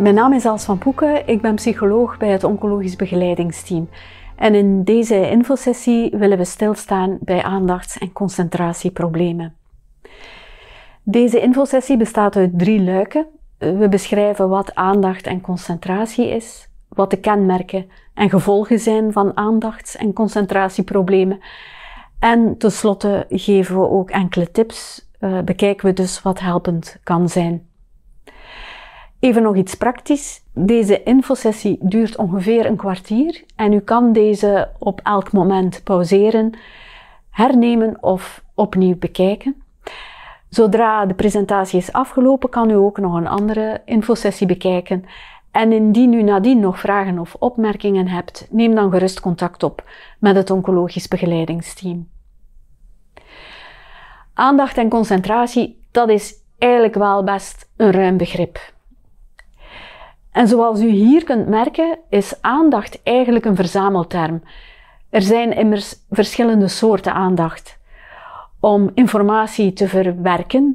Mijn naam is Els van Poeken, ik ben psycholoog bij het Oncologisch Begeleidingsteam. En in deze infosessie willen we stilstaan bij aandachts- en concentratieproblemen. Deze infosessie bestaat uit drie luiken. We beschrijven wat aandacht en concentratie is, wat de kenmerken en gevolgen zijn van aandachts- en concentratieproblemen. En tenslotte geven we ook enkele tips, eh, bekijken we dus wat helpend kan zijn. Even nog iets praktisch. Deze infosessie duurt ongeveer een kwartier en u kan deze op elk moment pauzeren, hernemen of opnieuw bekijken. Zodra de presentatie is afgelopen, kan u ook nog een andere infosessie bekijken. En indien u nadien nog vragen of opmerkingen hebt, neem dan gerust contact op met het oncologisch begeleidingsteam. Aandacht en concentratie, dat is eigenlijk wel best een ruim begrip. En zoals u hier kunt merken, is aandacht eigenlijk een verzamelterm. Er zijn immers verschillende soorten aandacht. Om informatie te verwerken,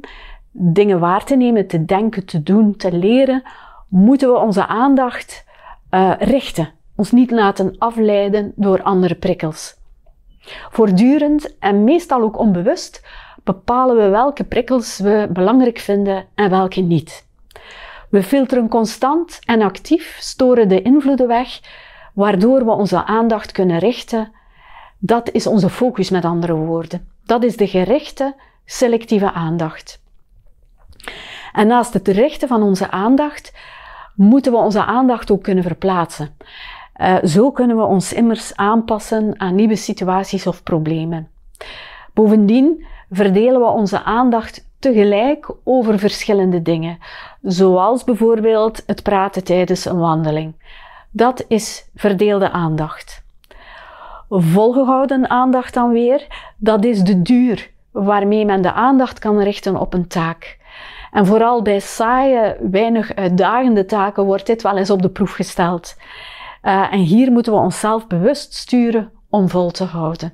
dingen waar te nemen, te denken, te doen, te leren, moeten we onze aandacht eh, richten. Ons niet laten afleiden door andere prikkels. Voortdurend en meestal ook onbewust bepalen we welke prikkels we belangrijk vinden en welke niet. We filteren constant en actief, storen de invloeden weg, waardoor we onze aandacht kunnen richten. Dat is onze focus, met andere woorden. Dat is de gerichte, selectieve aandacht. En naast het richten van onze aandacht, moeten we onze aandacht ook kunnen verplaatsen. Eh, zo kunnen we ons immers aanpassen aan nieuwe situaties of problemen. Bovendien verdelen we onze aandacht tegelijk over verschillende dingen, zoals bijvoorbeeld het praten tijdens een wandeling. Dat is verdeelde aandacht. Volgehouden aandacht dan weer, dat is de duur waarmee men de aandacht kan richten op een taak. En vooral bij saaie, weinig uitdagende taken wordt dit wel eens op de proef gesteld. Eh, en hier moeten we onszelf bewust sturen om vol te houden.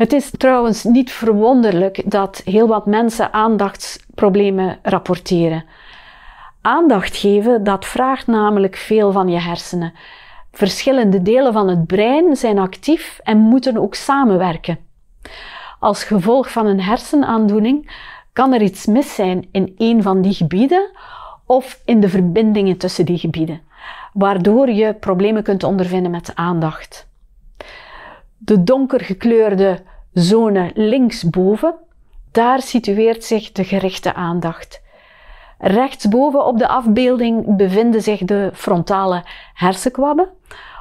Het is trouwens niet verwonderlijk dat heel wat mensen aandachtsproblemen rapporteren. Aandacht geven, dat vraagt namelijk veel van je hersenen. Verschillende delen van het brein zijn actief en moeten ook samenwerken. Als gevolg van een hersenaandoening kan er iets mis zijn in een van die gebieden of in de verbindingen tussen die gebieden, waardoor je problemen kunt ondervinden met aandacht. De donkergekleurde zone linksboven, daar situeert zich de gerichte aandacht. Rechtsboven op de afbeelding bevinden zich de frontale hersenkwabben,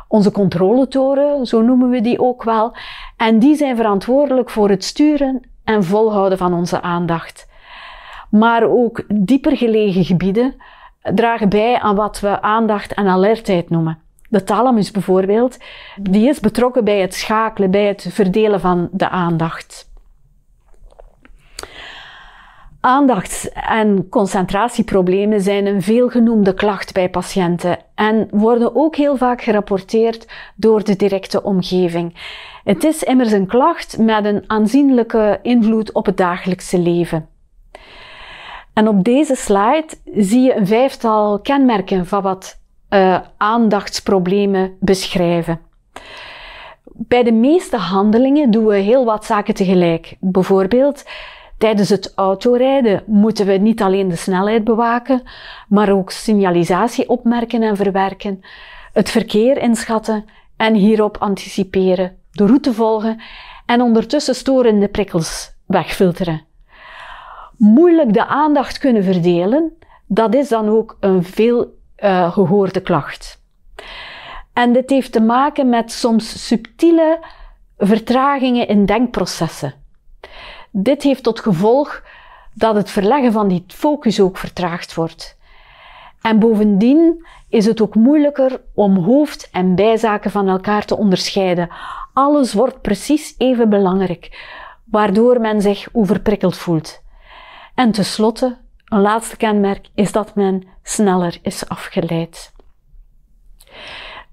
onze controletoren, zo noemen we die ook wel, en die zijn verantwoordelijk voor het sturen en volhouden van onze aandacht. Maar ook dieper gelegen gebieden dragen bij aan wat we aandacht en alertheid noemen de thalamus bijvoorbeeld, die is betrokken bij het schakelen, bij het verdelen van de aandacht. Aandachts- en concentratieproblemen zijn een veelgenoemde klacht bij patiënten en worden ook heel vaak gerapporteerd door de directe omgeving. Het is immers een klacht met een aanzienlijke invloed op het dagelijkse leven. En op deze slide zie je een vijftal kenmerken van wat uh, aandachtsproblemen beschrijven. Bij de meeste handelingen doen we heel wat zaken tegelijk. Bijvoorbeeld, tijdens het autorijden moeten we niet alleen de snelheid bewaken, maar ook signalisatie opmerken en verwerken, het verkeer inschatten en hierop anticiperen, de route volgen en ondertussen storende prikkels wegfilteren. Moeilijk de aandacht kunnen verdelen, dat is dan ook een veel uh, gehoorde klacht. En dit heeft te maken met soms subtiele vertragingen in denkprocessen. Dit heeft tot gevolg dat het verleggen van die focus ook vertraagd wordt. En bovendien is het ook moeilijker om hoofd- en bijzaken van elkaar te onderscheiden. Alles wordt precies even belangrijk, waardoor men zich overprikkeld voelt. En tenslotte een laatste kenmerk is dat men sneller is afgeleid.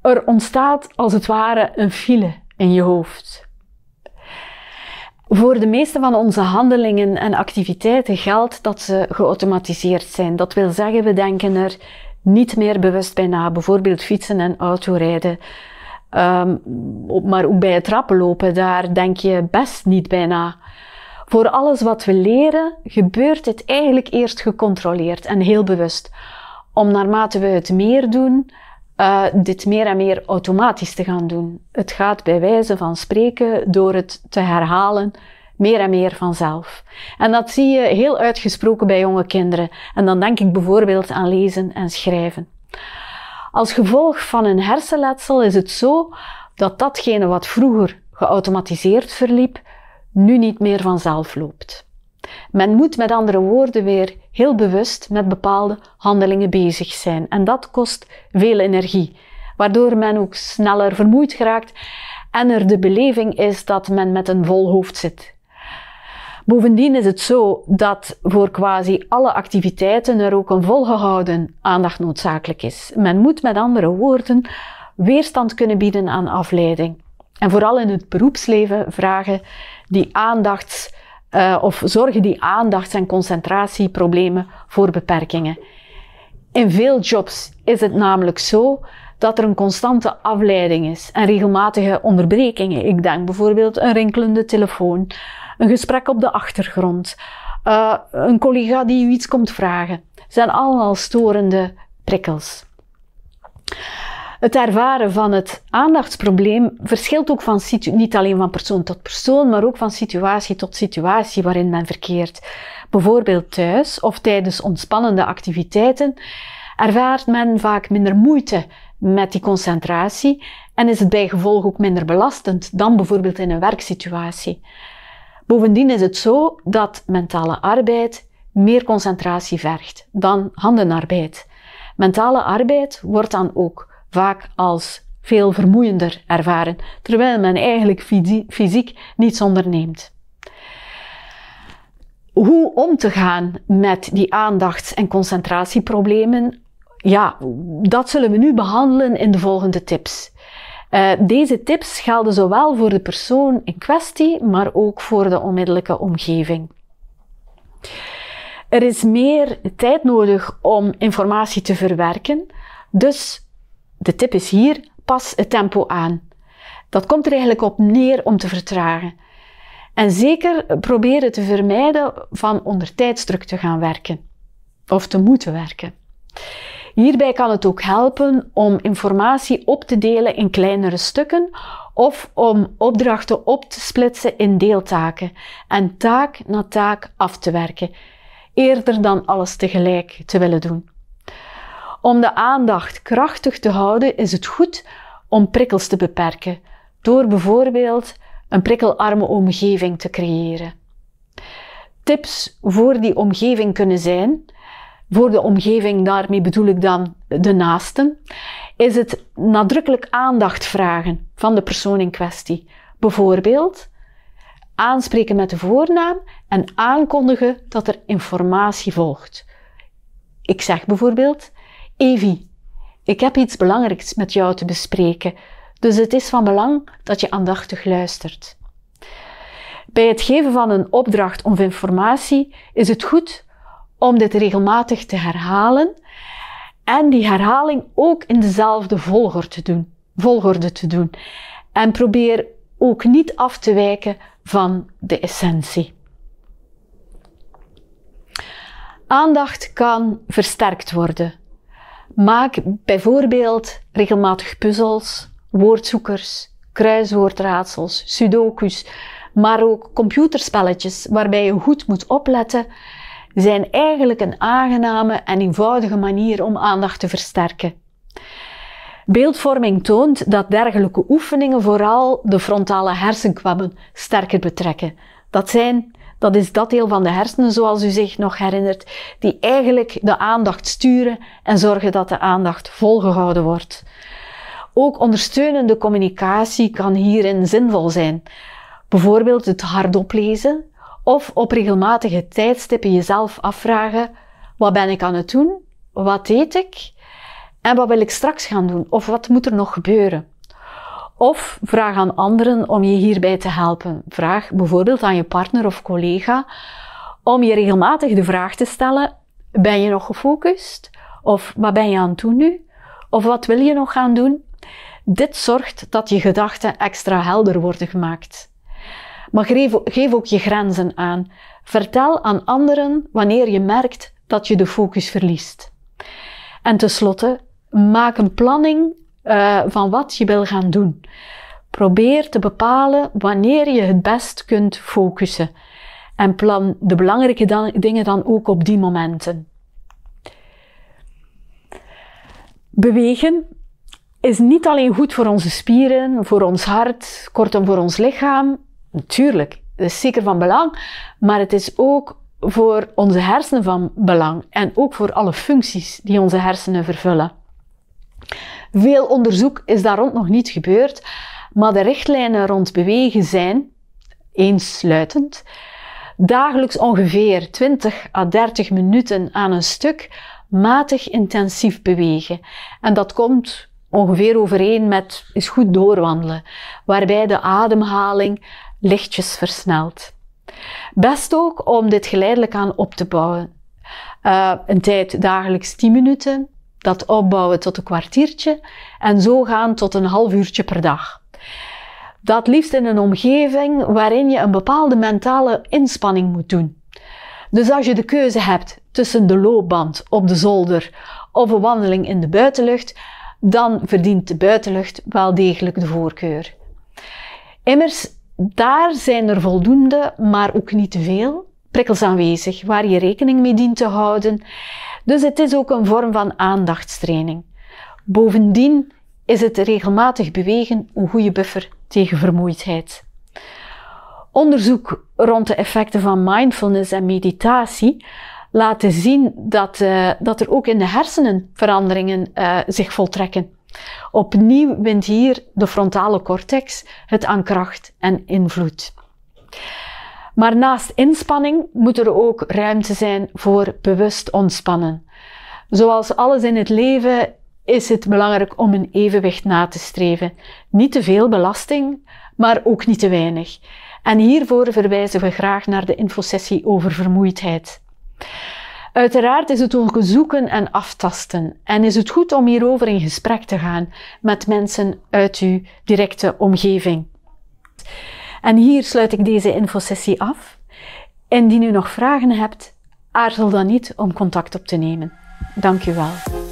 Er ontstaat als het ware een file in je hoofd. Voor de meeste van onze handelingen en activiteiten geldt dat ze geautomatiseerd zijn. Dat wil zeggen, we denken er niet meer bewust bij na. Bijvoorbeeld fietsen en autorijden. Um, maar ook bij het trappen lopen, daar denk je best niet bij na. Voor alles wat we leren gebeurt dit eigenlijk eerst gecontroleerd en heel bewust. Om naarmate we het meer doen, eh, dit meer en meer automatisch te gaan doen. Het gaat bij wijze van spreken door het te herhalen meer en meer vanzelf. En dat zie je heel uitgesproken bij jonge kinderen. En dan denk ik bijvoorbeeld aan lezen en schrijven. Als gevolg van een hersenletsel is het zo dat datgene wat vroeger geautomatiseerd verliep, nu niet meer vanzelf loopt. Men moet met andere woorden weer heel bewust met bepaalde handelingen bezig zijn. En dat kost veel energie, waardoor men ook sneller vermoeid geraakt en er de beleving is dat men met een vol hoofd zit. Bovendien is het zo dat voor quasi alle activiteiten er ook een volgehouden aandacht noodzakelijk is. Men moet met andere woorden weerstand kunnen bieden aan afleiding. En vooral in het beroepsleven vragen die aandacht eh, of zorgen die aandachts- en concentratieproblemen voor beperkingen. In veel jobs is het namelijk zo dat er een constante afleiding is en regelmatige onderbrekingen. Ik denk bijvoorbeeld een rinkelende telefoon, een gesprek op de achtergrond, eh, een collega die u iets komt vragen. zijn allemaal storende prikkels. Het ervaren van het aandachtsprobleem verschilt ook van niet alleen van persoon tot persoon, maar ook van situatie tot situatie waarin men verkeert. Bijvoorbeeld thuis of tijdens ontspannende activiteiten ervaart men vaak minder moeite met die concentratie en is het bijgevolg ook minder belastend dan bijvoorbeeld in een werksituatie. Bovendien is het zo dat mentale arbeid meer concentratie vergt dan handenarbeid. Mentale arbeid wordt dan ook vaak als veel vermoeiender ervaren, terwijl men eigenlijk fysiek niets onderneemt. Hoe om te gaan met die aandachts- en concentratieproblemen, ja, dat zullen we nu behandelen in de volgende tips. Eh, deze tips gelden zowel voor de persoon in kwestie, maar ook voor de onmiddellijke omgeving. Er is meer tijd nodig om informatie te verwerken, dus de tip is hier, pas het tempo aan. Dat komt er eigenlijk op neer om te vertragen. En zeker proberen te vermijden van onder tijdsdruk te gaan werken of te moeten werken. Hierbij kan het ook helpen om informatie op te delen in kleinere stukken of om opdrachten op te splitsen in deeltaken en taak na taak af te werken, eerder dan alles tegelijk te willen doen. Om de aandacht krachtig te houden is het goed om prikkels te beperken door bijvoorbeeld een prikkelarme omgeving te creëren. Tips voor die omgeving kunnen zijn, voor de omgeving, daarmee bedoel ik dan de naasten, is het nadrukkelijk aandacht vragen van de persoon in kwestie. Bijvoorbeeld aanspreken met de voornaam en aankondigen dat er informatie volgt. Ik zeg bijvoorbeeld: Evi, ik heb iets belangrijks met jou te bespreken, dus het is van belang dat je aandachtig luistert. Bij het geven van een opdracht of informatie is het goed om dit regelmatig te herhalen en die herhaling ook in dezelfde volgorde te doen. Volgorde te doen. En probeer ook niet af te wijken van de essentie. Aandacht kan versterkt worden Maak bijvoorbeeld regelmatig puzzels, woordzoekers, kruiswoordraadsels, sudokus, maar ook computerspelletjes waarbij je goed moet opletten, zijn eigenlijk een aangename en eenvoudige manier om aandacht te versterken. Beeldvorming toont dat dergelijke oefeningen vooral de frontale hersenkwabben sterker betrekken. Dat zijn dat is dat deel van de hersenen, zoals u zich nog herinnert, die eigenlijk de aandacht sturen en zorgen dat de aandacht volgehouden wordt. Ook ondersteunende communicatie kan hierin zinvol zijn. Bijvoorbeeld het hardop lezen of op regelmatige tijdstippen jezelf afvragen: wat ben ik aan het doen? Wat eet ik? En wat wil ik straks gaan doen? Of wat moet er nog gebeuren? Of vraag aan anderen om je hierbij te helpen. Vraag bijvoorbeeld aan je partner of collega om je regelmatig de vraag te stellen: ben je nog gefocust? Of wat ben je aan het doen nu? Of wat wil je nog gaan doen? Dit zorgt dat je gedachten extra helder worden gemaakt. Maar geef, ook je grenzen aan. Vertel aan anderen wanneer je merkt dat je de focus verliest. En tenslotte, maak een planning eh, van wat je wil gaan doen. Probeer te bepalen wanneer je het best kunt focussen. En plan de belangrijke dingen dan ook op die momenten. Bewegen is niet alleen goed voor onze spieren, voor ons hart, kortom voor ons lichaam. Natuurlijk, dat is zeker van belang, maar het is ook voor onze hersenen van belang en ook voor alle functies die onze hersenen vervullen. Veel onderzoek is daar rond nog niet gebeurd, maar de richtlijnen rond bewegen zijn, eensluitend, dagelijks ongeveer 20 à 30 minuten aan een stuk matig intensief bewegen. En dat komt ongeveer overeen met is goed doorwandelen, waarbij de ademhaling lichtjes versnelt. Best ook om dit geleidelijk aan op te bouwen. Eh, een tijd dagelijks 10 minuten, dat opbouwen tot een kwartiertje en zo gaan tot een half uurtje per dag. Dat liefst in een omgeving waarin je een bepaalde mentale inspanning moet doen. Dus als je de keuze hebt tussen de loopband op de zolder of een wandeling in de buitenlucht, dan verdient de buitenlucht wel degelijk de voorkeur. Immers, daar zijn er voldoende, maar ook niet te veel prikkels aanwezig waar je rekening mee dient te houden. Dus het is ook een vorm van aandachtstraining. Bovendien is het regelmatig bewegen een goede buffer tegen vermoeidheid. Onderzoek rond de effecten van mindfulness en meditatie laten zien dat, eh, dat er ook in de hersenen veranderingen eh, zich voltrekken. Opnieuw wint hier de frontale cortex het aan kracht en invloed. Maar naast inspanning moet er ook ruimte zijn voor bewust ontspannen. Zoals alles in het leven is het belangrijk om een evenwicht na te streven. Niet te veel belasting, maar ook niet te weinig. En hiervoor verwijzen we graag naar de infosessie over vermoeidheid. Uiteraard is het ook zoeken en aftasten en is het goed om hierover in gesprek te gaan met mensen uit uw directe omgeving. En hier sluit ik deze infosessie af. Indien u nog vragen hebt, aarzel dan niet om contact op te nemen. Dank u wel.